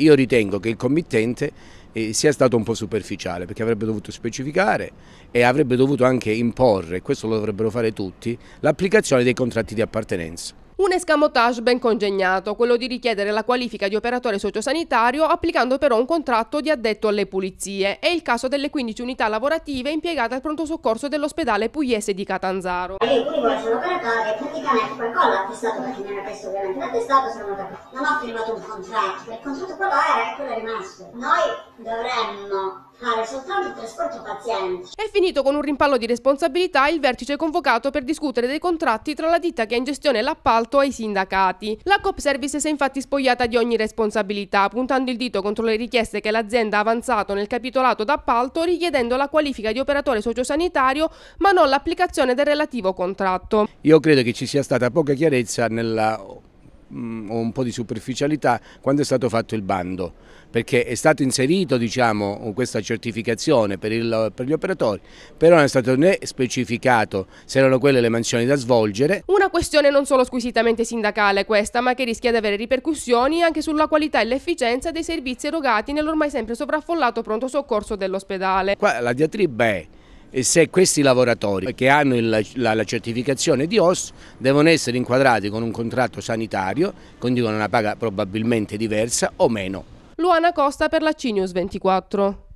Io ritengo che il committente eh, sia stato un po' superficiale perché avrebbe dovuto specificare e avrebbe dovuto anche imporre, questo lo dovrebbero fare tutti, l'applicazione dei contratti di appartenenza. Un escamotage ben congegnato, quello di richiedere la qualifica di operatore sociosanitario applicando però un contratto di addetto alle pulizie. È il caso delle 15 unità lavorative impiegate al pronto soccorso dell'ospedale pugliese di Catanzaro. Io pure volevo essere operatore, praticamente poi con l'attestato, perché mi era preso ovviamente l'attestato, Non ho firmato un contratto, il contratto quello era e quello è rimasto. Noi dovremmo fare soltanto il trasporto pazienti. È finito con un rimpallo di responsabilità il vertice convocato per discutere dei contratti tra la ditta che è in gestione l'appalto asfalto ai sindacati. La Coop Service si è infatti spogliata di ogni responsabilità, puntando il dito contro le richieste che l'azienda ha avanzato nel capitolato d'appalto richiedendo la qualifica di operatore sociosanitario ma non l'applicazione del relativo contratto. Io credo che ci sia stata poca chiarezza nella mh, mm, un po' di superficialità quando è stato fatto il bando, perché è stato inserito diciamo, questa certificazione per, il, per, gli operatori, però non è stato né specificato se erano quelle le mansioni da svolgere. Una questione non solo squisitamente sindacale questa, ma che rischia di avere ripercussioni anche sulla qualità e l'efficienza dei servizi erogati nell'ormai sempre sovraffollato pronto soccorso dell'ospedale. Qua la diatriba è e se questi lavoratori che hanno il, la, la, certificazione di OS devono essere inquadrati con un contratto sanitario, quindi con una paga probabilmente diversa o meno. Luana Costa per la CNews 24.